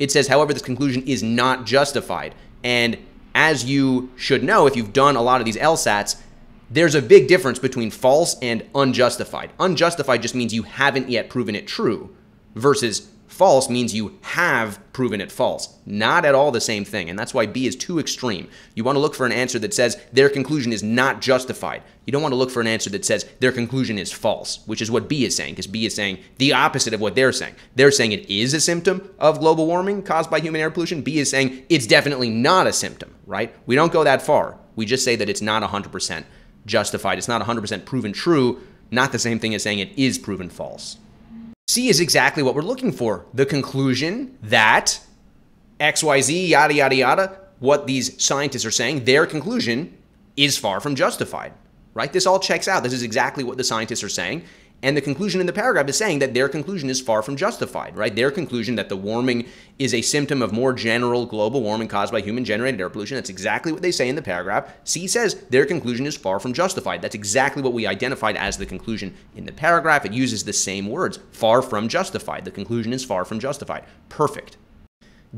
It says, however, this conclusion is not justified. And as you should know if you've done a lot of these LSATs, there's a big difference between false and unjustified. Unjustified just means you haven't yet proven it true versus false means you have proven it false. Not at all the same thing. And that's why B is too extreme. You want to look for an answer that says their conclusion is not justified. You don't want to look for an answer that says their conclusion is false, which is what B is saying, because B is saying the opposite of what they're saying. They're saying it is a symptom of global warming caused by human air pollution. B is saying it's definitely not a symptom, right? We don't go that far. We just say that it's not 100% justified. It's not 100% proven true. Not the same thing as saying it is proven false. C is exactly what we're looking for the conclusion that XYZ, yada, yada, yada, what these scientists are saying, their conclusion is far from justified, right? This all checks out. This is exactly what the scientists are saying. And the conclusion in the paragraph is saying that their conclusion is far from justified, right? Their conclusion that the warming is a symptom of more general global warming caused by human generated air pollution. That's exactly what they say in the paragraph. C says their conclusion is far from justified. That's exactly what we identified as the conclusion in the paragraph. It uses the same words far from justified. The conclusion is far from justified. Perfect.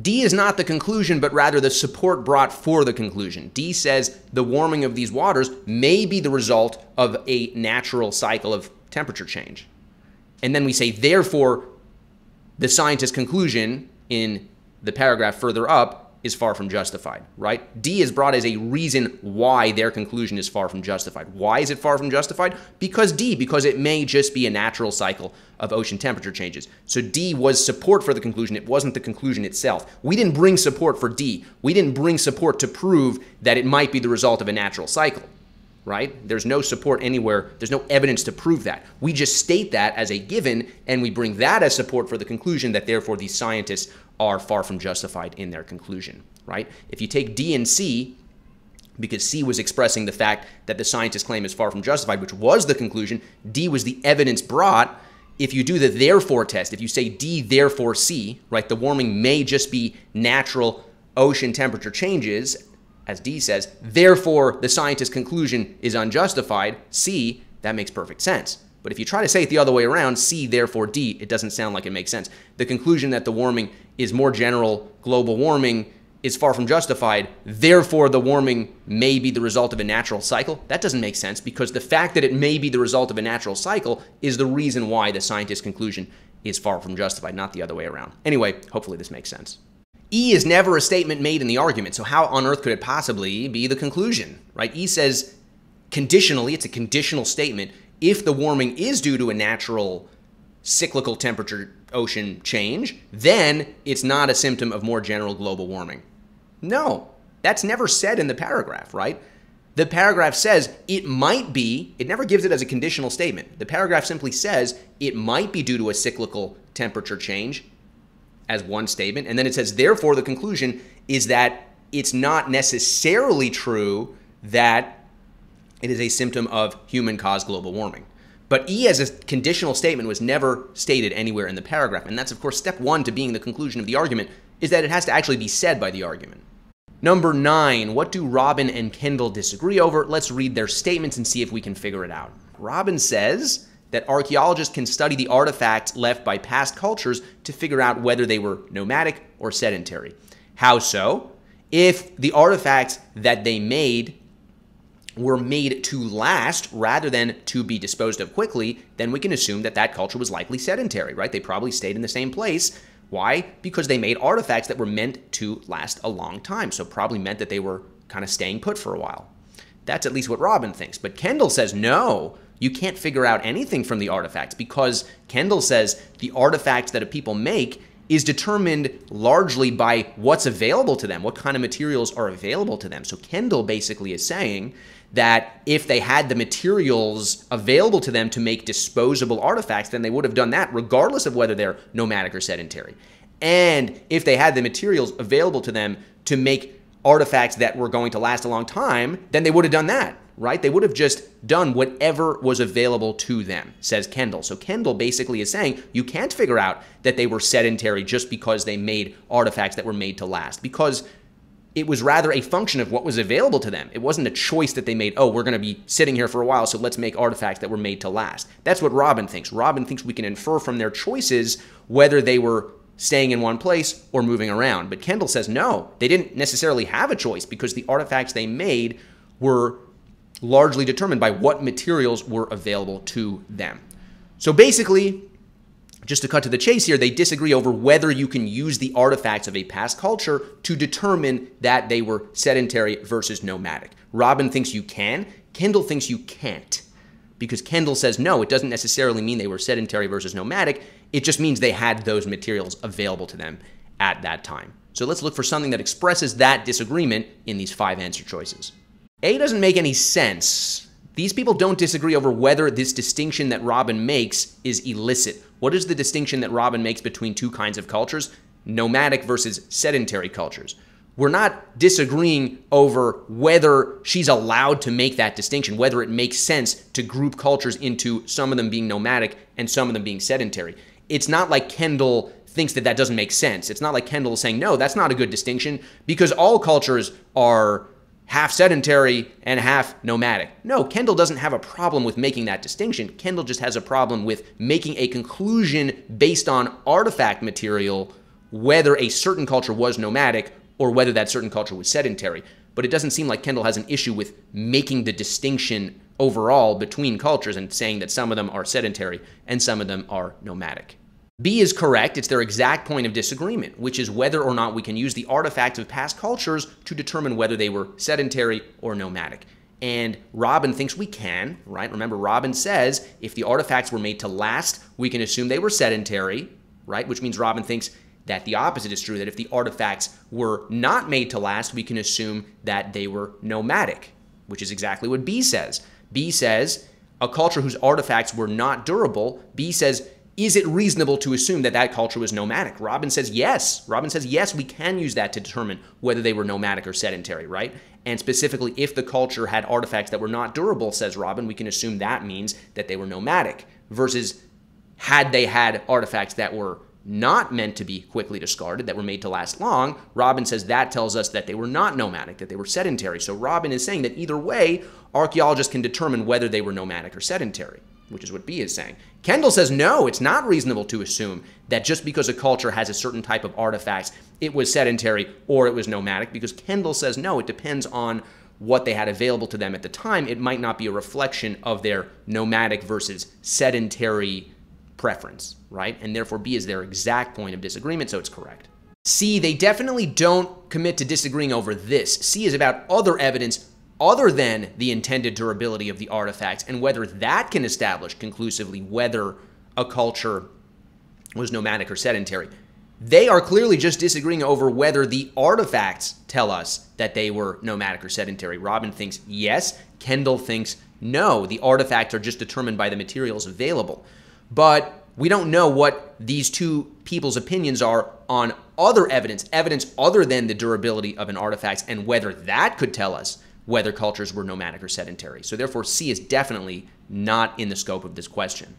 D is not the conclusion, but rather the support brought for the conclusion. D says the warming of these waters may be the result of a natural cycle of temperature change. And then we say, therefore, the scientist's conclusion in the paragraph further up is far from justified, right? D is brought as a reason why their conclusion is far from justified. Why is it far from justified? Because D, because it may just be a natural cycle of ocean temperature changes. So D was support for the conclusion. It wasn't the conclusion itself. We didn't bring support for D. We didn't bring support to prove that it might be the result of a natural cycle right? There's no support anywhere. There's no evidence to prove that. We just state that as a given, and we bring that as support for the conclusion that therefore these scientists are far from justified in their conclusion, right? If you take D and C, because C was expressing the fact that the scientist's claim is far from justified, which was the conclusion, D was the evidence brought. If you do the therefore test, if you say D therefore C, right, the warming may just be natural ocean temperature changes as D says, therefore the scientist's conclusion is unjustified, C, that makes perfect sense. But if you try to say it the other way around, C therefore D, it doesn't sound like it makes sense. The conclusion that the warming is more general global warming is far from justified. Therefore, the warming may be the result of a natural cycle. That doesn't make sense because the fact that it may be the result of a natural cycle is the reason why the scientist's conclusion is far from justified, not the other way around. Anyway, hopefully this makes sense. E is never a statement made in the argument, so how on earth could it possibly be the conclusion, right? E says conditionally, it's a conditional statement. If the warming is due to a natural cyclical temperature ocean change, then it's not a symptom of more general global warming. No, that's never said in the paragraph, right? The paragraph says it might be, it never gives it as a conditional statement. The paragraph simply says it might be due to a cyclical temperature change as one statement. And then it says, therefore, the conclusion is that it's not necessarily true that it is a symptom of human caused global warming. But E as a conditional statement was never stated anywhere in the paragraph. And that's, of course, step one to being the conclusion of the argument is that it has to actually be said by the argument. Number nine, what do Robin and Kendall disagree over? Let's read their statements and see if we can figure it out. Robin says, that archaeologists can study the artifacts left by past cultures to figure out whether they were nomadic or sedentary. How so? If the artifacts that they made were made to last rather than to be disposed of quickly, then we can assume that that culture was likely sedentary, right? They probably stayed in the same place. Why? Because they made artifacts that were meant to last a long time. So probably meant that they were kind of staying put for a while. That's at least what Robin thinks. But Kendall says no you can't figure out anything from the artifacts because Kendall says the artifact that a people make is determined largely by what's available to them, what kind of materials are available to them. So Kendall basically is saying that if they had the materials available to them to make disposable artifacts, then they would have done that regardless of whether they're nomadic or sedentary. And if they had the materials available to them to make artifacts that were going to last a long time, then they would have done that right? They would have just done whatever was available to them, says Kendall. So Kendall basically is saying you can't figure out that they were sedentary just because they made artifacts that were made to last, because it was rather a function of what was available to them. It wasn't a choice that they made, oh, we're going to be sitting here for a while, so let's make artifacts that were made to last. That's what Robin thinks. Robin thinks we can infer from their choices whether they were staying in one place or moving around. But Kendall says no, they didn't necessarily have a choice because the artifacts they made were largely determined by what materials were available to them. So basically, just to cut to the chase here, they disagree over whether you can use the artifacts of a past culture to determine that they were sedentary versus nomadic. Robin thinks you can, Kendall thinks you can't. Because Kendall says no, it doesn't necessarily mean they were sedentary versus nomadic. It just means they had those materials available to them at that time. So let's look for something that expresses that disagreement in these five answer choices. A doesn't make any sense. These people don't disagree over whether this distinction that Robin makes is illicit. What is the distinction that Robin makes between two kinds of cultures? Nomadic versus sedentary cultures. We're not disagreeing over whether she's allowed to make that distinction, whether it makes sense to group cultures into some of them being nomadic and some of them being sedentary. It's not like Kendall thinks that that doesn't make sense. It's not like Kendall is saying, no, that's not a good distinction because all cultures are half sedentary and half nomadic. No, Kendall doesn't have a problem with making that distinction. Kendall just has a problem with making a conclusion based on artifact material whether a certain culture was nomadic or whether that certain culture was sedentary. But it doesn't seem like Kendall has an issue with making the distinction overall between cultures and saying that some of them are sedentary and some of them are nomadic. B is correct. It's their exact point of disagreement, which is whether or not we can use the artifacts of past cultures to determine whether they were sedentary or nomadic. And Robin thinks we can, right? Remember, Robin says if the artifacts were made to last, we can assume they were sedentary, right? Which means Robin thinks that the opposite is true, that if the artifacts were not made to last, we can assume that they were nomadic, which is exactly what B says. B says a culture whose artifacts were not durable, B says is it reasonable to assume that that culture was nomadic? Robin says yes. Robin says yes, we can use that to determine whether they were nomadic or sedentary, right? And specifically, if the culture had artifacts that were not durable, says Robin, we can assume that means that they were nomadic versus had they had artifacts that were not meant to be quickly discarded, that were made to last long, Robin says that tells us that they were not nomadic, that they were sedentary. So Robin is saying that either way, archaeologists can determine whether they were nomadic or sedentary which is what B is saying. Kendall says, no, it's not reasonable to assume that just because a culture has a certain type of artifacts, it was sedentary or it was nomadic, because Kendall says, no, it depends on what they had available to them at the time. It might not be a reflection of their nomadic versus sedentary preference, right? And therefore, B is their exact point of disagreement, so it's correct. C, they definitely don't commit to disagreeing over this. C is about other evidence other than the intended durability of the artifacts and whether that can establish conclusively whether a culture was nomadic or sedentary. They are clearly just disagreeing over whether the artifacts tell us that they were nomadic or sedentary. Robin thinks yes, Kendall thinks no. The artifacts are just determined by the materials available. But we don't know what these two people's opinions are on other evidence, evidence other than the durability of an artifact, and whether that could tell us whether cultures were nomadic or sedentary. So therefore, C is definitely not in the scope of this question.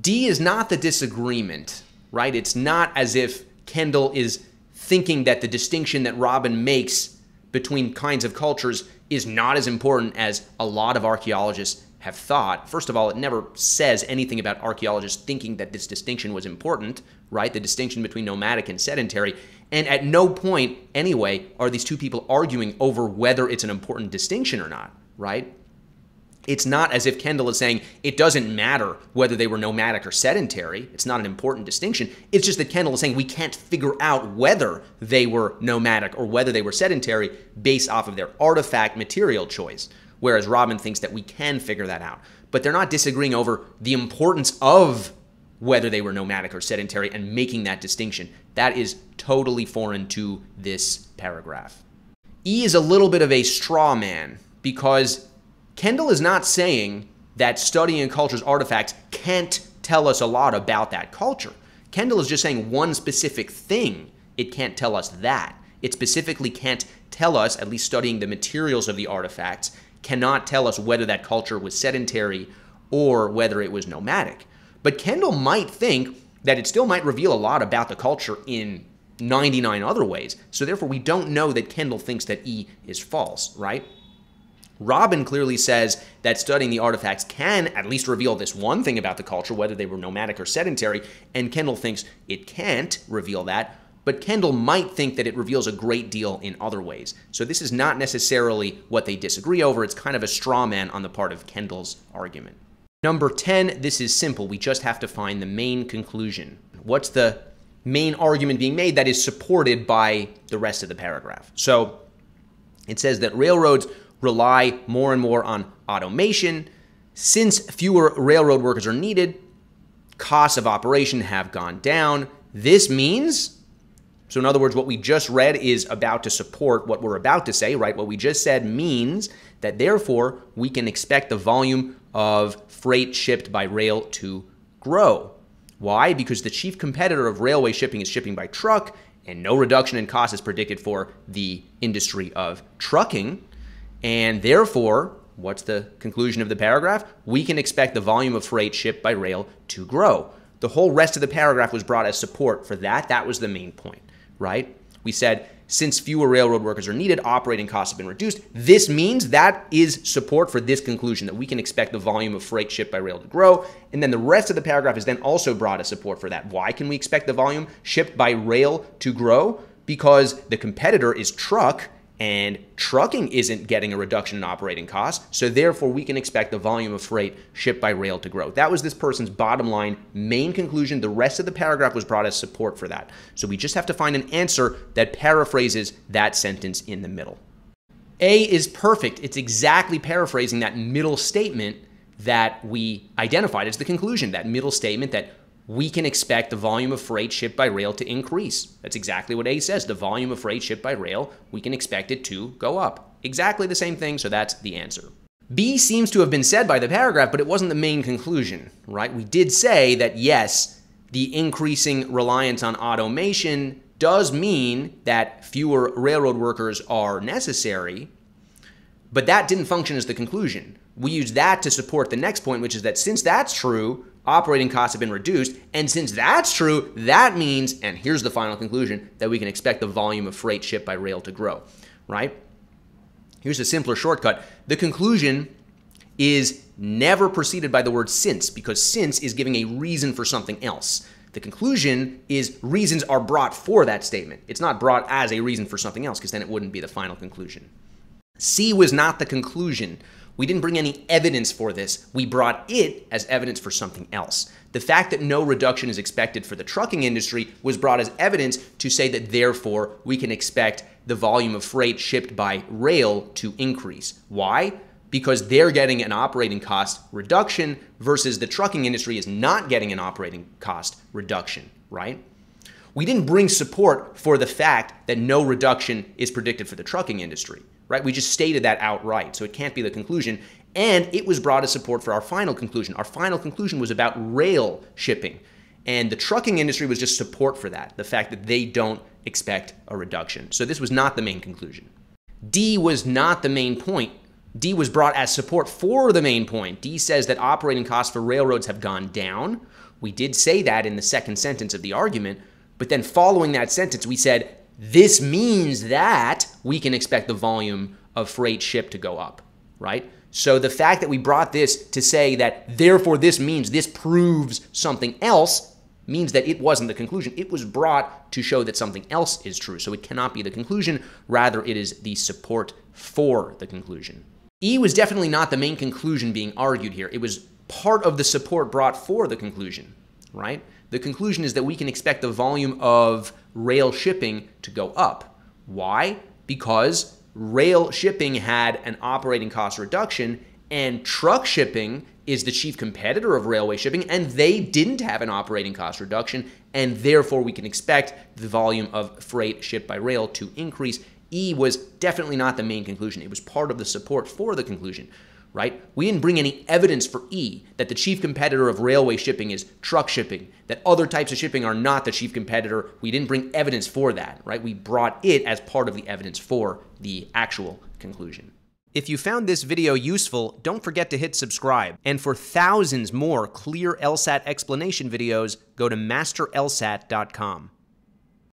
D is not the disagreement, right? It's not as if Kendall is thinking that the distinction that Robin makes between kinds of cultures is not as important as a lot of archaeologists have thought. First of all, it never says anything about archaeologists thinking that this distinction was important, right? The distinction between nomadic and sedentary and at no point, anyway, are these two people arguing over whether it's an important distinction or not, right? It's not as if Kendall is saying it doesn't matter whether they were nomadic or sedentary. It's not an important distinction. It's just that Kendall is saying we can't figure out whether they were nomadic or whether they were sedentary based off of their artifact material choice. Whereas Robin thinks that we can figure that out. But they're not disagreeing over the importance of whether they were nomadic or sedentary and making that distinction. That is totally foreign to this paragraph. E is a little bit of a straw man because Kendall is not saying that studying culture's artifacts can't tell us a lot about that culture. Kendall is just saying one specific thing, it can't tell us that. It specifically can't tell us, at least studying the materials of the artifacts, cannot tell us whether that culture was sedentary or whether it was nomadic. But Kendall might think that it still might reveal a lot about the culture in 99 other ways. So therefore, we don't know that Kendall thinks that E is false, right? Robin clearly says that studying the artifacts can at least reveal this one thing about the culture, whether they were nomadic or sedentary, and Kendall thinks it can't reveal that, but Kendall might think that it reveals a great deal in other ways. So this is not necessarily what they disagree over, it's kind of a straw man on the part of Kendall's argument. Number 10, this is simple. We just have to find the main conclusion. What's the main argument being made that is supported by the rest of the paragraph? So it says that railroads rely more and more on automation. Since fewer railroad workers are needed, costs of operation have gone down. This means, so in other words, what we just read is about to support what we're about to say, right? What we just said means that therefore we can expect the volume of freight shipped by rail to grow. Why? Because the chief competitor of railway shipping is shipping by truck, and no reduction in cost is predicted for the industry of trucking. And therefore, what's the conclusion of the paragraph? We can expect the volume of freight shipped by rail to grow. The whole rest of the paragraph was brought as support for that. That was the main point, right? We said since fewer railroad workers are needed, operating costs have been reduced. This means that is support for this conclusion that we can expect the volume of freight shipped by rail to grow. And then the rest of the paragraph is then also brought as support for that. Why can we expect the volume shipped by rail to grow? Because the competitor is truck and trucking isn't getting a reduction in operating costs, so therefore we can expect the volume of freight shipped by rail to grow. That was this person's bottom line main conclusion. The rest of the paragraph was brought as support for that. So we just have to find an answer that paraphrases that sentence in the middle. A is perfect. It's exactly paraphrasing that middle statement that we identified as the conclusion, that middle statement that we can expect the volume of freight shipped by rail to increase. That's exactly what A says. The volume of freight shipped by rail, we can expect it to go up. Exactly the same thing, so that's the answer. B seems to have been said by the paragraph, but it wasn't the main conclusion, right? We did say that yes, the increasing reliance on automation does mean that fewer railroad workers are necessary, but that didn't function as the conclusion. We use that to support the next point, which is that since that's true, operating costs have been reduced. And since that's true, that means, and here's the final conclusion, that we can expect the volume of freight shipped by rail to grow, right? Here's a simpler shortcut. The conclusion is never preceded by the word since, because since is giving a reason for something else. The conclusion is reasons are brought for that statement. It's not brought as a reason for something else, because then it wouldn't be the final conclusion. C was not the conclusion we didn't bring any evidence for this. We brought it as evidence for something else. The fact that no reduction is expected for the trucking industry was brought as evidence to say that therefore we can expect the volume of freight shipped by rail to increase. Why? Because they're getting an operating cost reduction versus the trucking industry is not getting an operating cost reduction, right? We didn't bring support for the fact that no reduction is predicted for the trucking industry, right? We just stated that outright, so it can't be the conclusion. And it was brought as support for our final conclusion. Our final conclusion was about rail shipping. And the trucking industry was just support for that, the fact that they don't expect a reduction. So this was not the main conclusion. D was not the main point. D was brought as support for the main point. D says that operating costs for railroads have gone down. We did say that in the second sentence of the argument, but then following that sentence, we said, this means that we can expect the volume of freight ship to go up, right? So the fact that we brought this to say that therefore this means this proves something else means that it wasn't the conclusion. It was brought to show that something else is true. So it cannot be the conclusion. Rather, it is the support for the conclusion. E was definitely not the main conclusion being argued here. It was part of the support brought for the conclusion, right? the conclusion is that we can expect the volume of rail shipping to go up. Why? Because rail shipping had an operating cost reduction and truck shipping is the chief competitor of railway shipping and they didn't have an operating cost reduction and therefore we can expect the volume of freight shipped by rail to increase. E was definitely not the main conclusion. It was part of the support for the conclusion right? We didn't bring any evidence for E that the chief competitor of railway shipping is truck shipping, that other types of shipping are not the chief competitor. We didn't bring evidence for that, right? We brought it as part of the evidence for the actual conclusion. If you found this video useful, don't forget to hit subscribe. And for thousands more clear LSAT explanation videos, go to masterlsat.com.